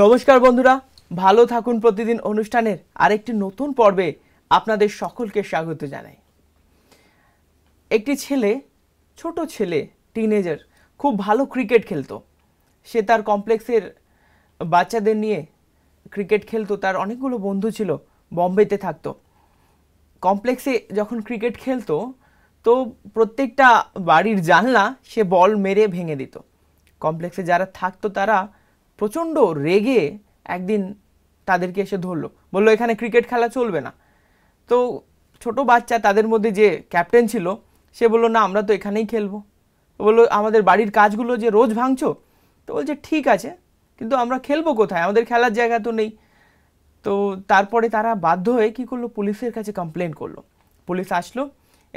নমস্কার বন্ধুরা ভালো থাকুন প্রতিদিন অনুষ্ঠানের আরেকটি নতুন পর্বে আপনাদের সকলকে স্বাগত জানাই একটি ছেলে ছোট ছেলে টিনেজার খুব ভালো ক্রিকেট খেলতো সে তার কমপ্লেক্সের বাচ্চাদের নিয়ে ক্রিকেট খেলতো তার অনেকগুলো বন্ধু ছিল বম্বেতে থাকতো কমপ্লেক্সে যখন ক্রিকেট খেলতো তো প্রত্যেকটা বাড়ির জানলা সে বল মেরে ভেঙে দিত কমপ্লেক্সে যারা থাকতো তারা প্রচণ্ড রেগে একদিন তাদেরকে এসে ধরলো বললো এখানে ক্রিকেট খেলা চলবে না তো ছোট বাচ্চা তাদের মধ্যে যে ক্যাপ্টেন ছিল সে বললো না আমরা তো এখানেই খেলবো বললো আমাদের বাড়ির কাজগুলো যে রোজ ভাঙছো তো বলছে ঠিক আছে কিন্তু আমরা খেলবো কোথায় আমাদের খেলার জায়গা তো নেই তো তারপরে তারা বাধ্য হয়ে কী করলো পুলিশের কাছে কমপ্লেন করলো পুলিশ আসলো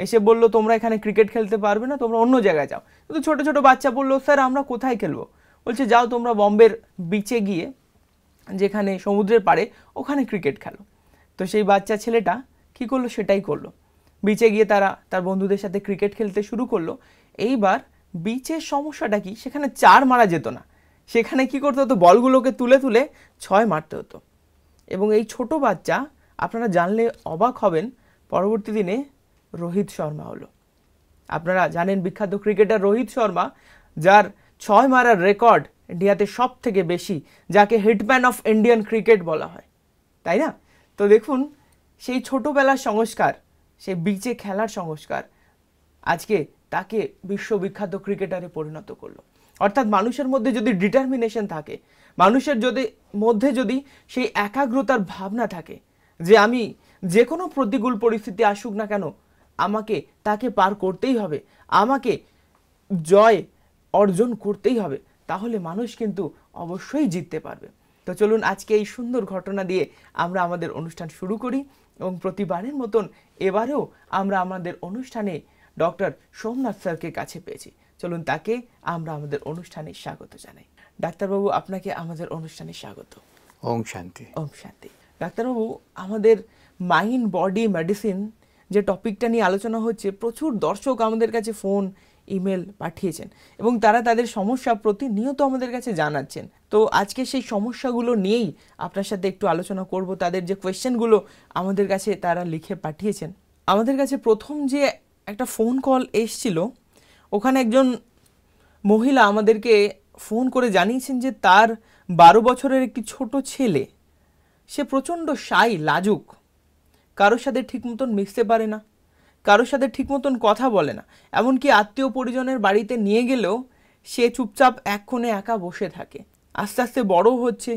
এসে বললো তোমরা এখানে ক্রিকেট খেলতে পারবে না তোমরা অন্য জায়গায় যাও কিন্তু ছোটো ছোটো বাচ্চা বললো স্যার আমরা কোথায় খেলবো বলছে যাও তোমরা বম্বের বিচে গিয়ে যেখানে সমুদ্রের পাড়ে ওখানে ক্রিকেট খেলো তো সেই বাচ্চা ছেলেটা কি করলো সেটাই করলো বিচে গিয়ে তারা তার বন্ধুদের সাথে ক্রিকেট খেলতে শুরু করলো এইবার বিচের সমস্যাটা কি সেখানে চার মারা যেত না সেখানে কি করতে হতো বলগুলোকে তুলে তুলে ছয় মারতে হতো এবং এই ছোট বাচ্চা আপনারা জানলে অবাক হবেন পরবর্তী দিনে রোহিত শর্মা হলো আপনারা জানেন বিখ্যাত ক্রিকেটার রোহিত শর্মা যার ছয় মারার রেকর্ড ইন্ডিয়াতে সব থেকে বেশি যাকে হিটম্যান অফ ইন্ডিয়ান ক্রিকেট বলা হয় তাই না তো দেখুন সেই ছোটোবেলার সংস্কার সেই বিচে খেলার সংস্কার আজকে তাকে বিশ্ববিখ্যাত ক্রিকেটারে পরিণত করলো অর্থাৎ মানুষের মধ্যে যদি ডিটারমিনেশন থাকে মানুষের যদি মধ্যে যদি সেই একাগ্রতার ভাবনা থাকে যে আমি যে কোনো প্রতিকূল পরিস্থিতি আসুক না কেন আমাকে তাকে পার করতেই হবে আমাকে জয় অর্জন করতেই হবে তাহলে মানুষ কিন্তু অবশ্যই জিততে পারবে তো চলুন আজকে এই সুন্দর ঘটনা দিয়ে আমরা আমাদের অনুষ্ঠান শুরু করি এবং প্রতিবারের মতন এবারেও আমরা আমাদের অনুষ্ঠানে ডক্টর সোমনাথ স্যারকে কাছে পেয়েছি চলুন তাকে আমরা আমাদের অনুষ্ঠানে স্বাগত জানাই ডাক্তারবাবু আপনাকে আমাদের অনুষ্ঠানে স্বাগত ওম শান্তি ওম শান্তি ডাক্তারবাবু আমাদের মাইন্ড বডি মেডিসিন যে টপিকটা নিয়ে আলোচনা হচ্ছে প্রচুর দর্শক আমাদের কাছে ফোন ইমেল পাঠিয়েছেন এবং তারা তাদের সমস্যা প্রতিনিয়ত আমাদের কাছে জানাচ্ছেন তো আজকে সেই সমস্যাগুলো নিয়েই আপনার সাথে একটু আলোচনা করব তাদের যে কোয়েশ্চেনগুলো আমাদের কাছে তারা লিখে পাঠিয়েছেন আমাদের কাছে প্রথম যে একটা ফোন কল এসছিল ওখানে একজন মহিলা আমাদেরকে ফোন করে জানিয়েছেন যে তার বারো বছরের একটি ছোট ছেলে সে প্রচণ্ড সাই লাজুক কারোর সাথে ঠিক মতন মিশতে পারে না কারোর সাথে ঠিক মতন কথা বলে না এমনকি আত্মীয় পরিজনের বাড়িতে নিয়ে গেলেও সে চুপচাপ এক্ষণে একা বসে থাকে আস্তে আস্তে বড় হচ্ছে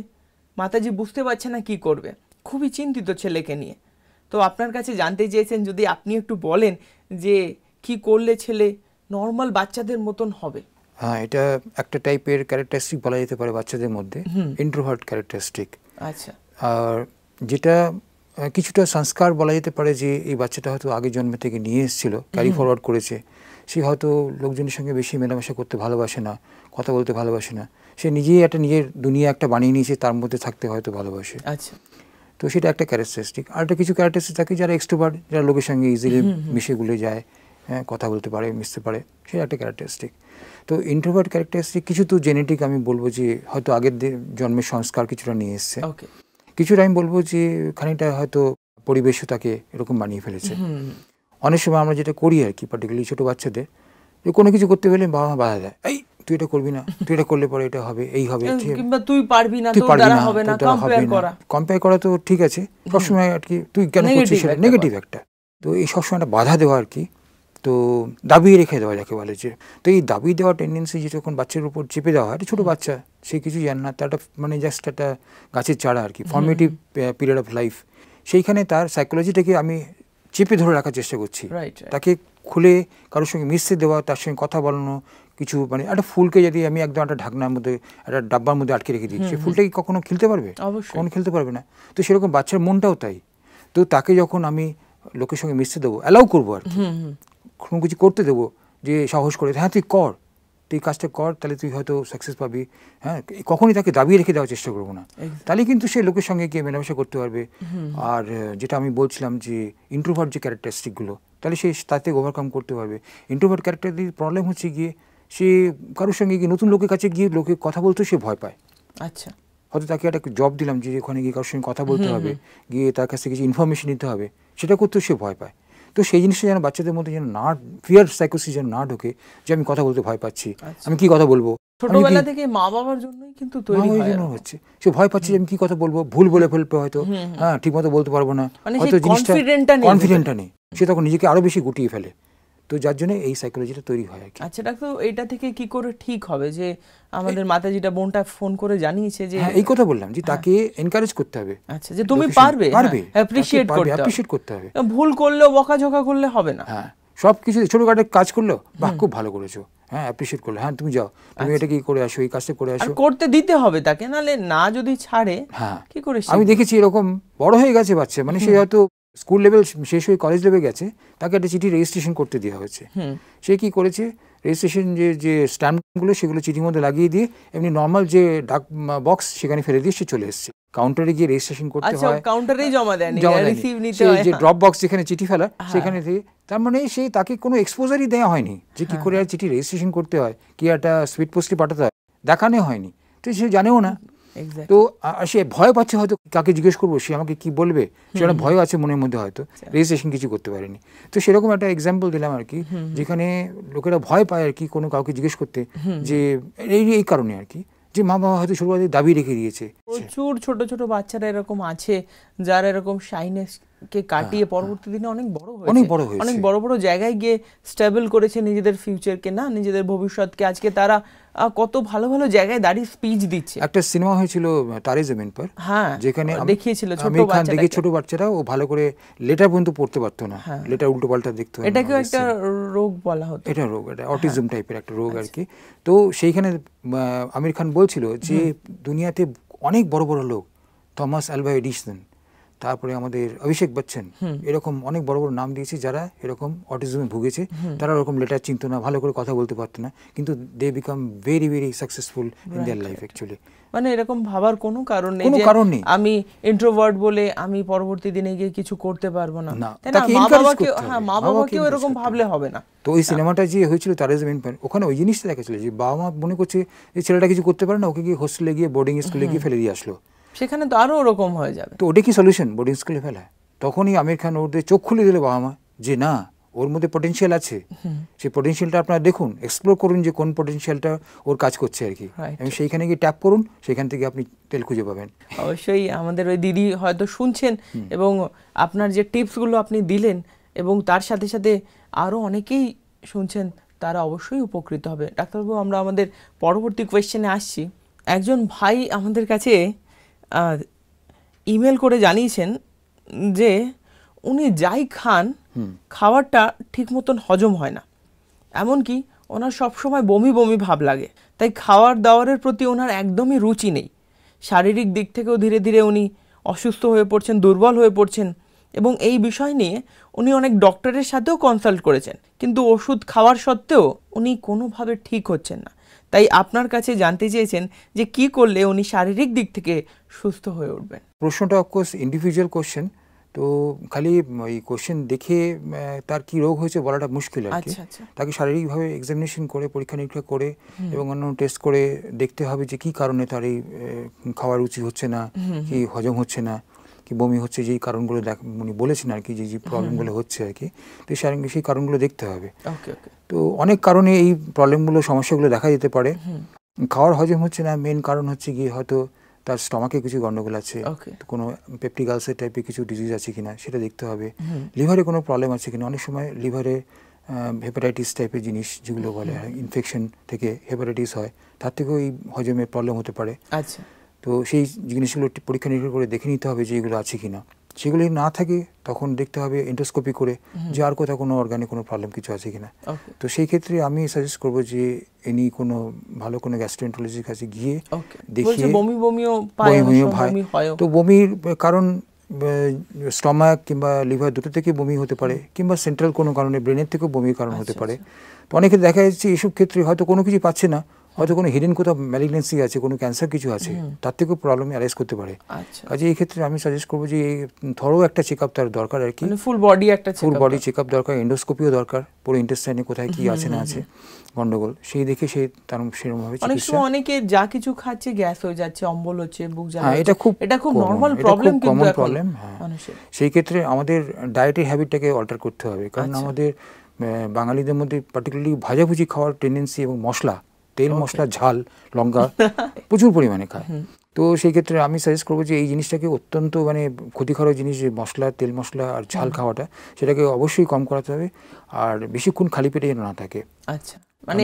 মাতাজি বুঝতে পারছে না কি করবে খুবই চিন্তিত ছেলেকে নিয়ে তো আপনার কাছে জানতে চেয়েছেন যদি আপনি একটু বলেন যে কি করলে ছেলে নর্মাল বাচ্চাদের মতন হবে হ্যাঁ এটা একটা টাইপের ক্যারেক্টারিস্টিক বলা যেতে পারে বাচ্চাদের মধ্যে ইন্ট্রোভার্ট ক্যারেক্টারিস্টিক আচ্ছা আর যেটা কিছুটা সংস্কার বলা যেতে পারে যে এই বাচ্চাটা হয়তো আগে জন্মে থেকে নিয়ে এসেছিল ক্যারি ফরওয়ার্ড করেছে সে হয়তো লোকজনের সঙ্গে বেশি মেলামেশা করতে ভালোবাসে না কথা বলতে ভালোবাসে না সে নিজেই একটা নিজের দুনিয়া একটা বানিয়ে নিয়েছে তার মধ্যে থাকতে হয়তো ভালোবাসে আচ্ছা তো সেটা একটা ক্যারেক্টারিস্টিক আর একটা কিছু ক্যারেক্টারিস্টিক থাকে যারা এক্সট্রোভার্ট যারা লোকের সঙ্গে ইজিলি মিশে গুলে যায় হ্যাঁ কথা বলতে পারে মিশতে পারে সেটা একটা ক্যারেক্টারিস্টিক তো ইন্ট্রোভার্ট ক্যারেক্টারিস্টিক কিছু তো জেনেটিক আমি বলবো যে হয়তো আগের জন্মের সংস্কার কিছুটা নিয়ে এসছে ওকে কিছুটা আমি বলবো যে খানিকটা হয়তো পরিবেশও তাকে এরকম বানিয়ে ফেলেছে অনেক সময় আমরা যেটা করি আর কি পার্টিকুলারলি ছোটো বাচ্চাদের যে কোনো কিছু করতে গেলে বাবা মা বাধা দেয় এই তুই এটা করবি না তুই এটা করলে পরে এটা হবে এই হবে তুই পারবি না তুই পারবি না হবে না কম্পেয়ার করা কম্পেয়ার করা তো ঠিক আছে সবসময় আর কি তুই কেন করছিস সেটা নেগেটিভ একটা তো এই সবসময় একটা বাধা দেওয়া আর কি তো দাবিয়ে রেখে দেওয়া যাকে বলে যে তো এই দাবি দেওয়া টেন্ডেন্সি যে যখন বাচ্চার উপর চেপে দেওয়া হয় ছোটো বাচ্চা সে কিছু জান না তার মানে জাস্ট একটা গাছের চারা আর কি ফর্মেটিভ পিরিয়ড অফ লাইফ সেইখানে তার সাইকোলজিটাকে আমি চেপে ধরে রাখার চেষ্টা করছি তাকে খুলে কারোর সঙ্গে মিশতে দেওয়া তার সঙ্গে কথা বলানো কিছু মানে একটা ফুলকে যদি আমি একদম একটা ঢাকনার মধ্যে একটা ডাব্বার মধ্যে আটকে রেখে দিই সে ফুলটা কি কখনো খেলতে পারবে কখন খেলতে পারবে না তো সেরকম বাচ্চার মনটাও তাই তো তাকে যখন আমি লোকের সঙ্গে মিশতে দেবো অ্যালাউ করবো আর কি কোনো কিছু করতে দেবো যে সাহস করে হ্যাঁ তুই কর তুই কাজটা কর তাহলে তুই হয়তো সাকসেস পাবি হ্যাঁ কখনই তাকে দাবিয়ে রেখে দেওয়ার চেষ্টা করবো না তাহলে কিন্তু সে লোকের সঙ্গে গিয়ে মেলামেশা করতে পারবে আর যেটা আমি বলছিলাম যে ইন্ট্রোভার্ট যে ক্যারেক্টারিস্টিকগুলো তাহলে সে তাতে ওভারকাম করতে পারবে ইন্ট্রোভার্ট ক্যারেক্টারটির প্রবলেম হচ্ছে গিয়ে সে কারোর সঙ্গে গিয়ে নতুন লোকের কাছে গিয়ে লোকে কথা বলতেও সে ভয় পায় আচ্ছা হয়তো তাকে একটা জব দিলাম যে ওখানে গিয়ে কারোর সঙ্গে কথা বলতে হবে গিয়ে তার কাছ থেকে কিছু ইনফরমেশন নিতে হবে সেটা করতেও সে ভয় পায় তো সেই জিনিসটা যেন বাচ্চাদের মধ্যে যেন না ফিয়ার সাইকোসিস যেন না ঢোকে যে আমি কথা বলতে ভয় পাচ্ছি আচ্ছা। আমি কি কথা বলবো ছোটবেলা থেকে মা বাবার জন্যই কিন্তু তৈরি হয় জন্য হচ্ছে সে ভয় পাচ্ছে আমি কি কথা বলবো ভুল বলে ফেলবে হয়তো হ্যাঁ ঠিকমতো বলতে পারবো না মানে হয়তো জিনিসটা কনফিডেন্টটা নেই সে তখন নিজেকে আরো বেশি গুটিয়ে ফেলে তো যার জন্য এই সাইকোলজিটা তৈরি হয় আর কি আচ্ছা ডাক্তার এটা থেকে কি করে ঠিক হবে যে আমাদের মাতা যেটা বোনটা ফোন করে জানিয়েছে যে হ্যাঁ, এই কথা বললাম যে তাকে এনকারেজ হ্যাঁ। করতে হবে আচ্ছা যে তুমি পারবে পারবে অ্যাপ্রিশিয়েট করতে অ্যাপ্রিশিয়েট করতে হবে ভুল করলেও বকাঝকা করলে হবে না হ্যাঁ সব কিছু ছোটখাটো কাজ করলো বাহ খুব ভালো করেছো হ্যাঁ অ্যাপ্রিশিয়েট করলো হ্যাঁ তুমি যাও তুমি আচ্ছা। এটা কি করে আসো এই কাজটা করে আসো করতে দিতে হবে তাকে নালে না যদি ছাড়ে হ্যাঁ কি করে আমি দেখেছি এরকম বড় হয়ে গেছে বাচ্চা মানে সে হয়তো স্কুল লেভেল শেষ হয়ে কলেজ লেভেল গেছে তাকে একটা চিঠি রেজিস্ট্রেশন করতে দেওয়া হয়েছে সে কি করেছে রেজিস্ট্রেশন যে যে স্ট্যাম্পগুলো সেগুলো চিঠির মধ্যে লাগিয়ে দিয়ে এমনি নর্মাল যে ডাক বক্স সেখানে ফেলে দিয়ে সে চলে এসছে কাউন্টারে গিয়ে রেজিস্ট্রেশন করতে আচ্ছা, হয় কাউন্টারেই জমা জমা মানে নিতে হয় যে ড্রপ বক্স যেখানে চিঠি ফেলা হ্যাঁ। সেখানে থেকে তার মানে সে তাকে কোনো এক্সপোজারই দেওয়া হয়নি যে কি হ্যাঁ। করে আর চিঠি রেজিস্ট্রেশন করতে হয় কি একটা সুইট পোস্টে পাঠাতে হয় দেখানো হয়নি তো সে জানেও না তো সে ভয় পাচ্ছে হয়তো কাকে জিজ্ঞেস করবো সে আমাকে কি বলবে সেটা ভয় আছে মনের মধ্যে হয়তো রেজিস্ট্রেশন আচ্ছা। কিছু করতে পারেনি তো সেরকম একটা এক্সাম্পল দিলাম আর কি যেখানে লোকেরা ভয় পায় আর কি কোনো কাউকে জিজ্ঞেস করতে যে এই এই কারণে আর কি যে মা বাবা হয়তো শুরুতে দাবি রেখে দিয়েছে প্রচুর ছোট ছোট বাচ্চারা এরকম আছে যারা এরকম শাইনেস কে কাটিয়ে হ্যাঁ, পরবর্তী হ্যাঁ। দিনে অনেক বড় হয়েছে অনেক বড় হয়েছে অনেক বড় বড় জায়গায় গিয়ে স্টেবল করেছে নিজেদের ফিউচারকে না নিজেদের ভবিষ্যৎকে আজকে তারা কত ভালো ভালো জায়গায় দাঁড়িয়ে স্পিচ দিচ্ছে একটা সিনেমা হয়েছিল তারে জমিন পর হ্যাঁ যেখানে দেখিয়েছিল ছোট বাচ্চা দেখি ছোট বাচ্চারা ও ভালো করে লেটার পর্যন্ত পড়তে পারতো না লেটার হ্যাঁ। উল্টো পাল্টা দেখতো এটাকেও একটা রোগ বলা হতো এটা রোগ এটা অটিজম টাইপের একটা রোগ আচ্ছা। আর কি তো সেইখানে আমির খান বলছিল যে দুনিয়াতে অনেক বড় বড় লোক থমাস অ্যালভা এডিসন তারপরে আমাদের অভিষেক বচ্চন এরকম অনেক বড় বড় নাম দিয়েছে যারা এরকম অটিজমে ভুগেছে তারা ওরকম লেটার চিনত না ভালো করে কথা বলতে পারতো না কিন্তু they become very very successful in their life actually মানে এরকম ভাবার কোনো কারণ নেই যে কারণ নেই আমি ইন্ট্রোভার্ট বলে আমি পরবর্তী দিনে গিয়ে কিছু করতে পারবো না মা বাবাকে হ্যাঁ মা বাবাকে এরকম ভাবলে হবে না তো ওই সিনেমাটা যে হয়েছিল তার এজ মেন ওখানে ওই জিনিসটা দেখা ছিল যে বাবা মা মনে করছে এই ছেলেটা কিছু করতে পারে না ওকে গিয়ে হোস্টেলে গিয়ে বোর্ডিং স্কুলে গিয়ে ফেলে দিয়ে আসলো সেখানে তো আরও ওরকম হয়ে যাবে তো ওটা কি সলিউশন বোর্ডিং স্কুলে ফেলা তখনই আমির খান ওদের চোখ খুলে দিলে বাবা মা যে না ওর মধ্যে পটেনশিয়াল আছে সেই পটেনশিয়ালটা আপনারা দেখুন এক্সপ্লোর করুন যে কোন পটেনশিয়ালটা ওর কাজ করছে আর কি আমি সেইখানে গিয়ে ট্যাপ করুন সেখান থেকে আপনি তেল খুঁজে পাবেন অবশ্যই আমাদের ওই দিদি হয়তো শুনছেন এবং আপনার যে টিপসগুলো আপনি দিলেন এবং তার সাথে সাথে আরও অনেকেই শুনছেন তারা অবশ্যই উপকৃত হবে ডাক্তারবাবু আমরা আমাদের পরবর্তী কোয়েশ্চেনে আসছি একজন ভাই আমাদের কাছে ইমেল করে জানিয়েছেন যে উনি যাই খান খাবারটা ঠিক মতন হজম হয় না এমনকি ওনার সবসময় বমি বমি ভাব লাগে তাই খাওয়ার দাওয়ারের প্রতি ওনার একদমই রুচি নেই শারীরিক দিক থেকেও ধীরে ধীরে উনি অসুস্থ হয়ে পড়ছেন দুর্বল হয়ে পড়ছেন এবং এই বিষয় নিয়ে উনি অনেক ডক্টরের সাথেও কনসাল্ট করেছেন কিন্তু ওষুধ খাওয়ার সত্ত্বেও উনি কোনোভাবে ঠিক হচ্ছেন না তাই আপনার কাছে জানতে চেয়েছেন যে কি করলে উনি শারীরিক দিক থেকে সুস্থ হয়ে উঠবেন প্রশ্নটা অফকোর্স ইন্ডিভিজুয়াল কোশ্চেন তো খালি ওই কোশ্চেন দেখে তার কি রোগ হয়েছে বলাটা মুশকিল আর কি আচ্ছা, আচ্ছা। তাকে শারীরিকভাবে এক্সামিনেশন করে পরীক্ষা নিরীক্ষা করে এবং অন্য টেস্ট করে দেখতে হবে যে কি কারণে তার এই খাওয়ার রুচি হচ্ছে না কি হজম হচ্ছে না কি বমি হচ্ছে যেই কারণগুলো দেখ উনি বলেছেন আর কি যে যে প্রবলেমগুলো হচ্ছে আর কি তো সেই কারণগুলো দেখতে হবে তো অনেক কারণে এই প্রবলেমগুলো সমস্যাগুলো দেখা যেতে পারে খাওয়ার হজম হচ্ছে না মেন কারণ হচ্ছে গিয়ে হয়তো তার স্টমাকে কিছু গন্ডগোল আছে কোনো পেপটিকালসের টাইপের কিছু ডিজিজ আছে কিনা সেটা দেখতে হবে লিভারে কোনো প্রবলেম আছে কিনা অনেক সময় লিভারে হেপাটাইটিস টাইপের জিনিস যেগুলো বলে ইনফেকশন থেকে হেপাটাইটিস হয় তার থেকেও এই হজমের প্রবলেম হতে পারে আচ্ছা তো সেই জিনিসগুলো একটু পরীক্ষা নিরীক্ষা করে দেখে নিতে হবে যে এগুলো আছে কি না সেগুলি না থাকে তখন দেখতে হবে এন্ডোস্কোপি করে যে আর কোথাও কোনো অর্গানিক কোনো প্রবলেম কিছু আছে কিনা তো সেই ক্ষেত্রে আমি সাজেস্ট করব যে এনি কোনো ভালো কোনো গ্যাস্ট্রোএন্টোলজির কাছে গিয়ে দেখিয়ে বমি বমিও ভাই তো বমির কারণ স্টমাক কিংবা লিভার দুটো থেকে বমি হতে পারে কিংবা সেন্ট্রাল কোনো কারণে ব্রেনের থেকেও বমির কারণ আচ্ছা, হতে পারে আচ্ছা। তো অনেকে দেখা যাচ্ছে এইসব ক্ষেত্রে হয়তো কোনো কিছু পাচ্ছে না হয়তো কোনো হিডেন কোথাও ম্যালিগনেন্সি আছে কোনো ক্যান্সার কিছু আছে তার থেকেও প্রবলেম অ্যারাইজ করতে পারে আচ্ছা। কাজে এই ক্ষেত্রে আমি সাজেস্ট করবো যে ধরো একটা চেক আপ তার দরকার আর কি ফুল মানে বডি একটা ফুল বডি চেক আপ দরকার এন্ডোস্কোপিও দরকার পুরো ইন্টেস্টাইনে কোথায় কি আছে না আছে গন্ডগোল সেই দেখে সেই তার সেরকম ভাবে অনেক সময় অনেকে যা কিছু খাচ্ছে গ্যাস হয়ে যাচ্ছে অম্বল হচ্ছে বুক জ্বালা হ্যাঁ, এটা খুব এটা খুব নরমাল প্রবলেম কিন্তু প্রবলেম হ্যাঁ। সেই ক্ষেত্রে আমাদের ডায়েটের হ্যাবিটটাকে অল্টার করতে হবে কারণ আচ্ছা। আমাদের বাঙালিদের মধ্যে পার্টিকুলারলি ভাজাভুজি খাওয়ার টেন্ডেন্সি এবং মশলা তেল মশলা ঝাল লঙ্কা প্রচুর পরিমাণে খায় তো সেই ক্ষেত্রে আমি সাজেস্ট করবো যে এই জিনিসটাকে অত্যন্ত মানে ক্ষতিকারক জিনিস যে মশলা তেল মশলা আর ঝাল খাওয়াটা সেটাকে অবশ্যই কম করাতে হবে আর বেশিক্ষণ খালি পেটে যেন না থাকে আচ্ছা মানে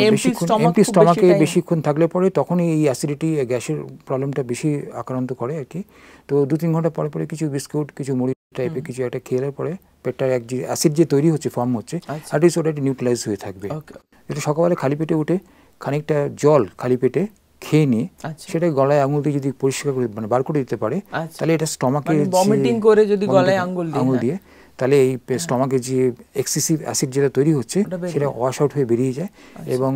স্টমাকে বেশিক্ষণ থাকলে পরে তখন এই অ্যাসিডিটি গ্যাসের প্রবলেমটা বেশি আক্রান্ত করে আর কি তো দু তিন ঘন্টা পরে পরে কিছু বিস্কুট কিছু মুড়ি টাইপের কিছু একটা খেয়ে পরে পেটটার এক যে অ্যাসিড যে তৈরি হচ্ছে ফর্ম হচ্ছে অ্যাটলিস্ট আচ্ছা। নিউট্রালাইজ হয়ে থাকবে এটা সকালে খালি পেটে উঠে খানিকটা জল খালি পেটে খেয়ে নিয়ে আচ্ছা। সেটা গলায় আঙুল দিয়ে যদি পরিষ্কার করে মানে বার করে দিতে পারে আচ্ছা। তাহলে এটা স্টমাকে ভমিটিং করে যদি গলায় আঙুল দিয়ে আঙুল হ্যাঁ। দিয়ে তাহলে এই স্টমাকে হ্যাঁ। যে এক্সেসিভ অ্যাসিড যেটা তৈরি হচ্ছে সেটা ওয়াশ আউট হয়ে বেরিয়ে যায় আচ্ছা। এবং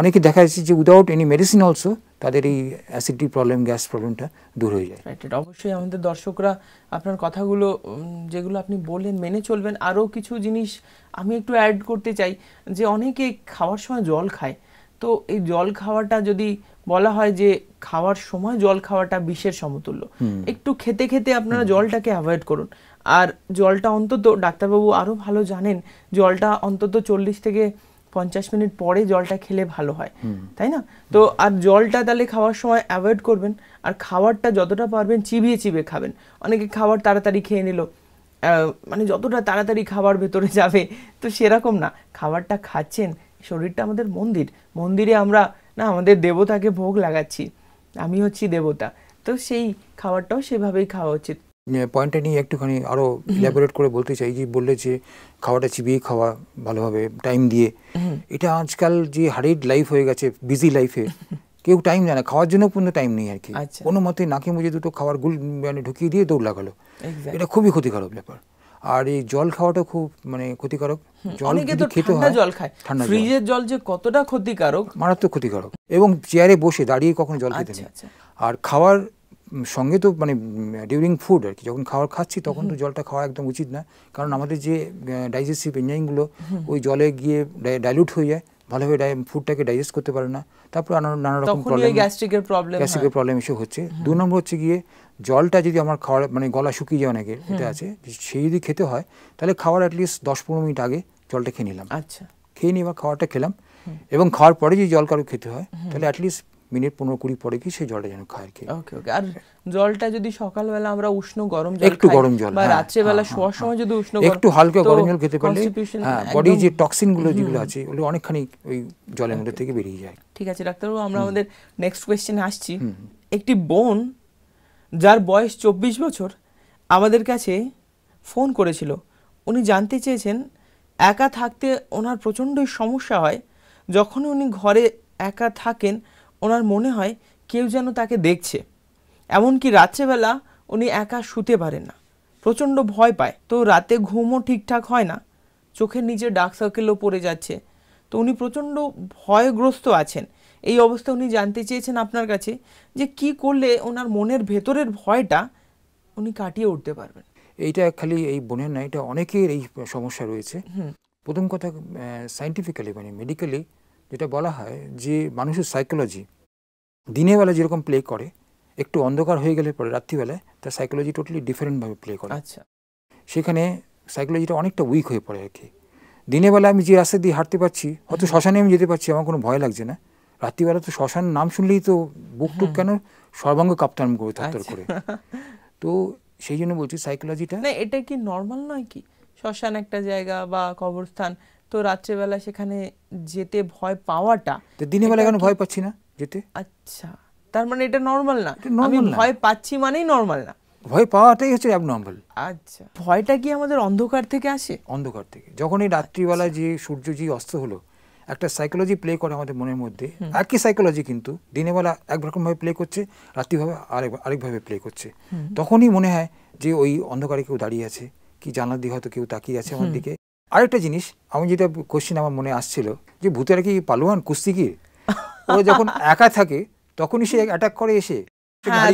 অনেকে দেখা যাচ্ছে যে উইদাউট এনি মেডিসিন অলসো তাদের এই অ্যাসিডিটি প্রবলেম গ্যাস প্রবলেমটা দূর হয়ে যায় রাইট অবশ্যই আমাদের দর্শকরা আপনার কথাগুলো যেগুলো আপনি বললেন মেনে চলবেন আরও কিছু জিনিস আমি একটু অ্যাড করতে চাই যে অনেকে খাওয়ার সময় জল খায় তো এই জল খাওয়াটা যদি বলা হয় যে খাওয়ার সময় জল খাওয়াটা বিশের সমতুল্য একটু খেতে খেতে আপনারা জলটাকে অ্যাভয়েড করুন আর জলটা অন্তত ডাক্তারবাবু আরও ভালো জানেন জলটা অন্তত চল্লিশ থেকে পঞ্চাশ মিনিট পরে জলটা খেলে ভালো হয় তাই না তো আর জলটা তাহলে খাওয়ার সময় অ্যাভয়েড করবেন আর খাবারটা যতটা পারবেন চিবিয়ে চিবিয়ে খাবেন অনেকে খাবার তাড়াতাড়ি খেয়ে নিল মানে যতটা তাড়াতাড়ি খাবার ভেতরে যাবে তো সেরকম না খাবারটা খাচ্ছেন শরীরটা আমাদের মন্দির মন্দিরে আমরা না আমাদের দেবতাকে ভোগ লাগাচ্ছি আমি হচ্ছি দেবতা তো সেই খাবারটাও সেভাবেই খাওয়া উচিত পয়েন্টটা নিয়ে একটুখানি আরও ইলাবোরেট করে বলতে চাই যে বললে যে খাওয়াটা চিবিয়ে খাওয়া ভালোভাবে টাইম দিয়ে এটা আজকাল যে হারিড লাইফ হয়ে গেছে বিজি লাইফে কেউ টাইম জানে খাওয়ার জন্য কোনো টাইম নেই আর কি আচ্ছা। কোনো মতে নাকে মুজে দুটো খাওয়ার গুল মানে ঢুকিয়ে দিয়ে দৌড় লাগালো এটা খুবই ক্ষতিকারক ব্যাপার আর এই জল খাওয়াটা খুব মানে ক্ষতিকারক জল খেতে হয় জল খায় ঠান্ডা ফ্রিজের জল যে কতটা ক্ষতিকারক মারাত্মক ক্ষতিকারক এবং চেয়ারে বসে দাঁড়িয়ে কখনো জল খেতে আচ্ছা, নেই আচ্ছা। আর খাওয়ার সঙ্গে তো মানে ডিউরিং ফুড আর কি যখন খাওয়ার খাচ্ছি তখন তো জলটা খাওয়া একদম উচিত না কারণ আমাদের যে ডাইজেস্টিভ এনজাইমগুলো ওই জলে গিয়ে ডাইলুট হয়ে যায় ভালোভাবে ফুডটাকে ডাইজেস্ট করতে পারে না তারপর নানা রকম প্রবলেম গ্যাস্ট্রিকের প্রবলেম গ্যাস্ট্রিকের প্রবলেম ইস্যু হচ্ছে দু নম্বর হচ্ছে গিয়ে জলটা যদি আমার খাওয়ার মানে গলা শুকিয়ে যায় অনেকের এটা আছে সেই যদি খেতে হয় তাহলে খাওয়ার অ্যাটলিস্ট দশ পনেরো মিনিট আগে জলটা খেয়ে নিলাম আচ্ছা খেয়ে নিয়ে এবার খাওয়াটা খেলাম এবং খাওয়ার পরে যদি জল কারো খেতে হয় তাহলে অ্যাটলিস্ট মিনিট পনেরো কুড়ি পরে কি সেই জলটা যেন খায় আর কি ওকে ওকে আর জলটা যদি সকালবেলা আমরা উষ্ণ গরম জল একটু গরম জল বা হ্যাঁ, রাত্রেবেলা হ্যাঁ, শোয়ার হ্যাঁ, সময় যদি উষ্ণ একটু হালকা গরম জল খেতে পারলে বডি যে টক্সিন গুলো যেগুলো আছে ওগুলো অনেকখানি ওই জলের মধ্যে থেকে বেরিয়ে যায় ঠিক আছে ডাক্তারবাবু আমরা আমাদের নেক্সট কোয়েশ্চেন আসছি একটি বোন যার বয়স চব্বিশ বছর আমাদের কাছে ফোন করেছিল উনি জানতে চেয়েছেন একা থাকতে ওনার প্রচণ্ডই সমস্যা হয় যখন উনি ঘরে একা থাকেন ওনার মনে হয় কেউ যেন তাকে দেখছে এমনকি রাত্রেবেলা উনি একা শুতে পারেন না প্রচণ্ড ভয় পায় তো রাতে ঘুমও ঠিকঠাক হয় না চোখের নিচে ডার্ক সার্কেলও পড়ে যাচ্ছে তো উনি প্রচণ্ড ভয়গ্রস্ত আছেন এই অবস্থা উনি জানতে চেয়েছেন আপনার কাছে যে কি করলে ওনার মনের ভেতরের ভয়টা উনি কাটিয়ে উঠতে পারবেন এইটা খালি এই বোনের না এটা অনেকের এই সমস্যা রয়েছে প্রথম কথা সাইন্টিফিক্যালি মানে মেডিকেলি যেটা বলা হয় যে মানুষের সাইকোলজি দিনের বেলা যেরকম প্লে করে একটু অন্ধকার হয়ে গেলে পরে রাত্রিবেলায় তার সাইকোলজি টোটালি ডিফারেন্টভাবে প্লে করে আচ্ছা সেখানে সাইকোলজিটা অনেকটা উইক হয়ে পড়ে আর কি দিনের বেলা আমি যে রাস্তা দিয়ে হাঁটতে পারছি হয়তো শ্মশানে আমি যেতে পারছি আমার কোনো ভয় লাগছে না রাত্রিবেলা তো শ্মশান নাম শুনলেই তো বুক টুক কেন সর্বাঙ্গ কাপ্তান করে থাকতে আচ্ছা। করে তো সেই জন্য বলছি সাইকোলজিটা না এটা কি নর্মাল নয় কি শ্মশান একটা জায়গা বা কবরস্থান তো রাত্রেবেলা সেখানে যেতে ভয় পাওয়াটা দিনের বেলা কেন ভয় পাচ্ছি না যেতে আচ্ছা তার মানে এটা নর্মাল না আমি ভয় পাচ্ছি মানেই নর্মাল না ভয় পাওয়াটাই হচ্ছে অ্যাবনর্মাল আচ্ছা ভয়টা কি আমাদের অন্ধকার থেকে আসে অন্ধকার থেকে যখন এই রাত্রিবেলা আচ্ছা। যে সূর্য যে অস্ত হলো একটা সাইকোলজি প্লে করে আমাদের মনের মধ্যে একই সাইকোলজি কিন্তু দিনে বেলা একরকমভাবে প্লে করছে রাত্রিভাবে আরেক আরেকভাবে প্লে করছে তখনই মনে হয় যে ওই অন্ধকারে কেউ দাঁড়িয়ে আছে কি জানার দিকে হয়তো কেউ তাকিয়ে আছে আমার দিকে আরেকটা জিনিস আমি যেটা কোশ্চিন আমার মনে আসছিল যে ভূতেরা কি পালোয়ান কুস্তিগির ও যখন একা থাকে তখনই সে অ্যাটাক করে এসে হ্যাঁ,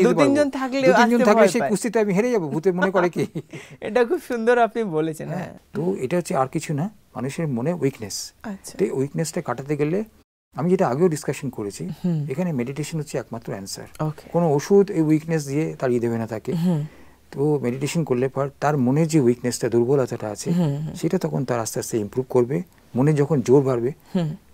কি এটা খুব সুন্দর আপনি বলেছেন হ্যাঁ, হ্যাঁ তো এটা হচ্ছে আর কিছু না মানুষের মনে উইকনেস আচ্ছা। এই কাটাতে গেলে আমি যেটা আগেও করেছি এখানে মেডিটেশন হচ্ছে একমাত্র অ্যান্সার কোনো ওষুধ এই উইকনেস দিয়ে তাড়িয়ে দেবে না তাকে তো মেডিটেশন করলে পর তার মনের যে উইকনেসটা দুর্বলতাটা আছে সেটা তখন তার আস্তে আস্তে ইম্প্রুভ করবে মনে যখন জোর বাড়বে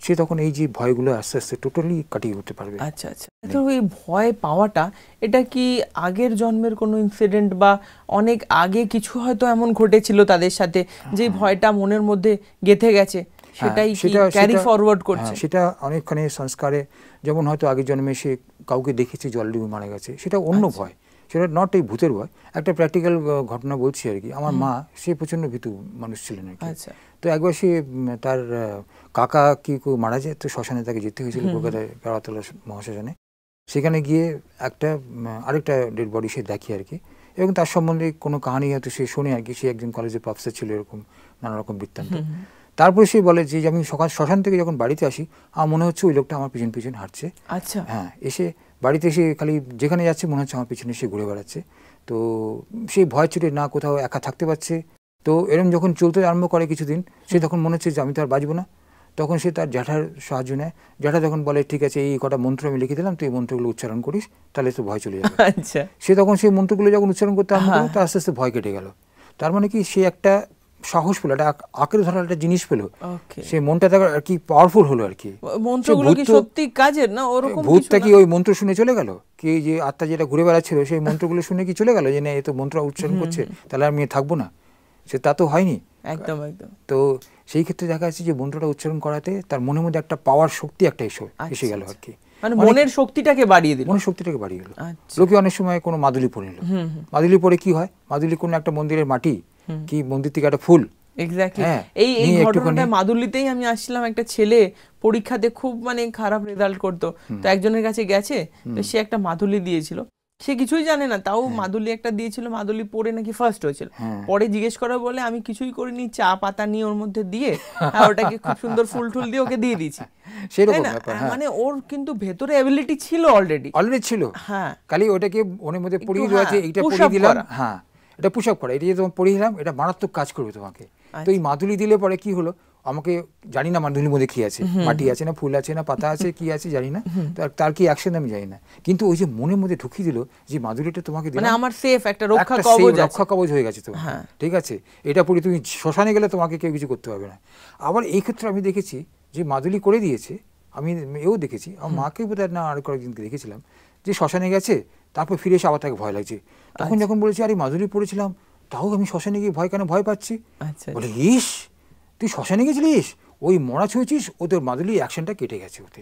সে তখন এই যে ভয়গুলো আস্তে আস্তে টোটালি কাটিয়ে উঠতে পারবে আচ্ছা আচ্ছা তো এই ভয় পাওয়াটা এটা কি আগের জন্মের কোনো ইনসিডেন্ট বা অনেক আগে কিছু হয়তো এমন ঘটেছিল তাদের সাথে যে হ্যাঁ। ভয়টা মনের মধ্যে গেথে গেছে হ্যাঁ, সেটাই ক্যারি ফরওয়ার্ড করছে সেটা অনেকখানি সংস্কারে যেমন হয়তো আগের জন্মে সে কাউকে দেখেছে জল ডুবে মারা গেছে সেটা অন্য আচ্ছা। ভয় সেটা নট এই ভূতের ভয় একটা প্র্যাকটিক্যাল ঘটনা বলছি আর কি আমার মা সে প্রচণ্ড ভীতু মানুষ ছিলেন আর কি আচ্ছা। তো একবার সে তার কাকা কি মারা যায় তো শ্মশানে তাকে যেতে হয়েছিল কলকাতায় কেওড়াতলা মহাশ্মশানে সেখানে গিয়ে একটা আরেকটা ডেড বডি সে দেখে আর কি এবং তার সম্বন্ধে কোনো কাহানি হয়তো সে শোনে আর কি সে একজন কলেজের প্রফেসর ছিল এরকম নানা রকম বৃত্তান্ত তারপরে সে বলে যে আমি সকাল শ্মশান থেকে যখন বাড়িতে আসি আমার মনে হচ্ছে ওই লোকটা আমার পিছন পিছন হাঁটছে আচ্ছা হ্যাঁ এসে বাড়িতে এসে খালি যেখানে যাচ্ছে মনে হচ্ছে আমার পিছনে সে ঘুরে বেড়াচ্ছে তো সেই ভয় ছুটে না কোথাও একা থাকতে পারছে তো এরম যখন চলতে আরম্ভ করে কিছুদিন সে তখন মনে হচ্ছে যে আমি তো আর বাঁচবো না তখন সে তার জ্যাঠার সাহায্য নেয় জ্যাঠা তখন বলে ঠিক আছে এই কটা মন্ত্র আমি লিখে দিলাম তুই এই মন্ত্রগুলো উচ্চারণ করিস তাহলে তো ভয় চলে যাবে আচ্ছা। সে তখন সেই মন্ত্রগুলো যখন উচ্চারণ করতে আরম্ভ হ্যাঁ। করে তো আস্তে আস্তে ভয় কেটে গেল তার মানে কি সে একটা সাহস পেলো একটা আঁকড়ে ধরার একটা জিনিস পেলো সে মনটা দেখা আর কি পাওয়ারফুল হলো আর কি সত্যি কাজের না ওরকম ভূতটা কি ওই মন্ত্র শুনে চলে গেল কি যে আত্মা যেটা ঘুরে বেড়াচ্ছিল সেই মন্ত্রগুলো শুনে কি চলে গেল যে না এ তো মন্ত্র উচ্চারণ করছে তাহলে আমি থাকবো না সে তা তো হয়নি একদম একদম তো সেই ক্ষেত্রে দেখা যাচ্ছে যে মন্ত্রটা উচ্চারণ করাতে তার মনের মধ্যে একটা পাওয়ার শক্তি একটা এসে আচ্ছা, এসে গেল আচ্ছা। আর কি মানে মনের শক্তিটাকে বাড়িয়ে দিল মনের শক্তিটাকে বাড়িয়ে দিল আচ্ছা। লোকে অনেক সময় কোনো মাদুলি পড়ে নিল মাদুলি পরে কি হয় মাদুলি কোনো একটা মন্দিরের মাটি কি মন্দির থেকে একটা ফুল এক্স্যাক্টলি এই এই ঘটনাটা মাদুল্লিতেই আমি আসছিলাম একটা ছেলে পরীক্ষাতে খুব মানে খারাপ রেজাল্ট করতো তো একজনের কাছে গেছে তো সে একটা মাদুলি দিয়েছিল সে কিছুই জানে না তাও হ্যাঁ। মাদুলি একটা দিয়েছিল মাদুলি পরে নাকি ফার্স্ট হয়েছিল হ্যাঁ। পরে জিজ্ঞেস করা বলে আমি কিছুই করিনি চা পাতা নিয়ে ওর মধ্যে দিয়ে হ্যাঁ, ওটাকে খুব সুন্দর ফুল টুল দিয়ে ওকে দিয়ে দিয়েছি সেরকম মানে ওর কিন্তু ভেতরে এবিলিটি ছিল অলরেডি অলরেডি ছিল হ্যাঁ খালি ওটাকে ওর মধ্যে পড়িয়ে দিয়েছে এইটা পড়িয়ে দিলাম হ্যাঁ এটা পুশ আপ করা এটা যে তোমার পরিহিলাম এটা মারাত্মক কাজ করবে তোমাকে তো এই আচ্ছা। মাদুলি দিলে পরে কি হলো আমাকে জানি না মাদুলির মধ্যে কি আছে মাটি আছে না ফুল আছে না পাতা আছে কি আছে জানি না তার কি অ্যাকশন আমি জানি না কিন্তু ওই যে মনের মধ্যে ঢুকিয়ে দিল যে মাদুলিটা তোমাকে মানে আমার সেফ একটা রক্ষা কবজ রক্ষা কবজ হয়ে গেছে তো হ্যাঁ। ঠিক আছে এটা পরে তুমি শ্মশানে গেলে তোমাকে কেউ কিছু করতে পারবে না আবার এই ক্ষেত্রে আমি দেখেছি যে মাদুলি করে দিয়েছে আমি এও দেখেছি আমার মাকে বোধ হয় না আর কয়েকদিনকে দেখেছিলাম যে শ্মশানে গেছে তারপর ফিরে এসে আবার তাকে ভয় লাগছে তখন আচ্ছা। যখন বলেছি আরে মাজুরি পড়েছিলাম তাও আমি শ্মশানে গিয়ে ভয় কেন ভয় পাচ্ছি আচ্ছা। বলে ইস তুই শ্মশানে গেছিলিস ওই মরা ছুঁয়েছিস ও তোর মাদুলি অ্যাকশনটা কেটে গেছে ওতে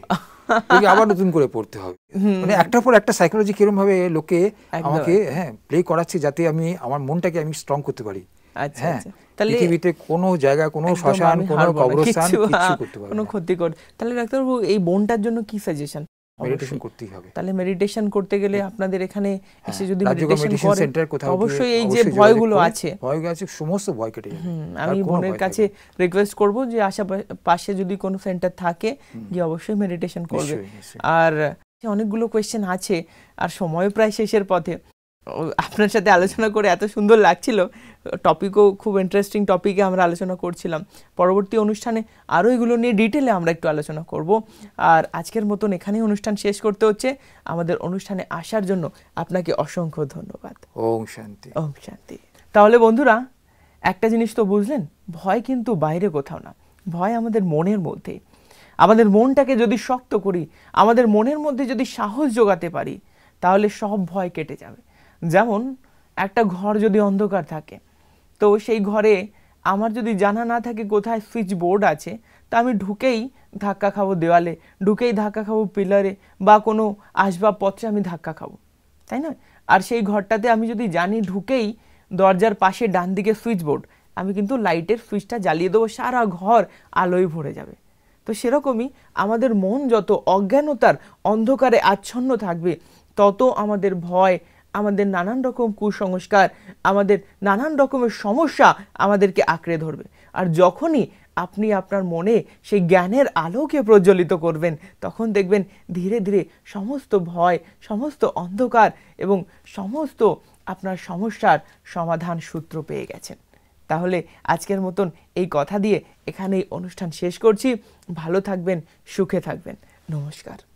আবার নতুন করে পড়তে হবে মানে একটার পর একটা সাইকোলজি কিরম ভাবে লোকে আমাকে হ্যাঁ প্লে করাচ্ছে যাতে আমি আমার মনটাকে আমি স্ট্রং করতে পারি আচ্ছা, হ্যাঁ পৃথিবীতে কোনো জায়গা কোনো শ্মশান কোনো কবরস্থান কিছু করতে পারবে কোনো ক্ষতি করে তাহলে ডাক্তারবাবু এই বোনটার জন্য কি সাজেশন মেডিটেশন করতেই হবে তাহলে মেডিটেশন করতে গেলে হ্যাঁ। আপনাদের এখানে হ্যাঁ, এসে যদি মেডিটেশন করেন অবশ্যই এই যে ভয়গুলো আছে ভয় আছে সমস্ত ভয় কেটে যাবে আমি বোনের কাছে রিকোয়েস্ট করব যে আশেপাশে যদি কোনো সেন্টার থাকে যে অবশ্যই মেডিটেশন করবে আর অনেকগুলো কোয়েশ্চেন আছে আর সময় প্রায় শেষের পথে আপনার সাথে আলোচনা করে এত সুন্দর লাগছিল টপিকও খুব ইন্টারেস্টিং টপিকে আমরা আলোচনা করছিলাম পরবর্তী অনুষ্ঠানে আরও এগুলো নিয়ে ডিটেলে আমরা একটু আলোচনা করব আর আজকের মতন এখানেই অনুষ্ঠান শেষ করতে হচ্ছে আমাদের অনুষ্ঠানে আসার জন্য আপনাকে অসংখ্য ধন্যবাদ ওম শান্তি ওম শান্তি তাহলে বন্ধুরা একটা জিনিস তো বুঝলেন ভয় কিন্তু বাইরে কোথাও না ভয় আমাদের মনের মধ্যে আমাদের মনটাকে যদি শক্ত করি আমাদের মনের মধ্যে যদি সাহস যোগাতে পারি তাহলে সব ভয় কেটে যাবে যেমন একটা ঘর যদি অন্ধকার থাকে তো সেই ঘরে আমার যদি জানা না থাকে কোথায় সুইচ বোর্ড আছে তা আমি ঢুকেই ধাক্কা খাবো দেওয়ালে ঢুকেই ধাক্কা খাবো পিলারে বা কোনো আসবাবপত্রে আমি ধাক্কা খাবো তাই না আর সেই ঘরটাতে আমি যদি জানি ঢুকেই দরজার পাশে ডান দিকে সুইচ বোর্ড আমি কিন্তু লাইটের সুইচটা জ্বালিয়ে দেবো সারা ঘর আলোয় ভরে যাবে তো সেরকমই আমাদের মন যত অজ্ঞানতার অন্ধকারে আচ্ছন্ন থাকবে তত আমাদের ভয় আমাদের নানান রকম কুসংস্কার আমাদের নানান রকমের সমস্যা আমাদেরকে আঁকড়ে ধরবে আর যখনই আপনি আপনার মনে সেই জ্ঞানের আলোকে প্রজ্বলিত করবেন তখন দেখবেন ধীরে ধীরে সমস্ত ভয় সমস্ত অন্ধকার এবং সমস্ত আপনার সমস্যার সমাধান সূত্র পেয়ে গেছেন তাহলে আজকের মতন এই কথা দিয়ে এখানেই অনুষ্ঠান শেষ করছি ভালো থাকবেন সুখে থাকবেন নমস্কার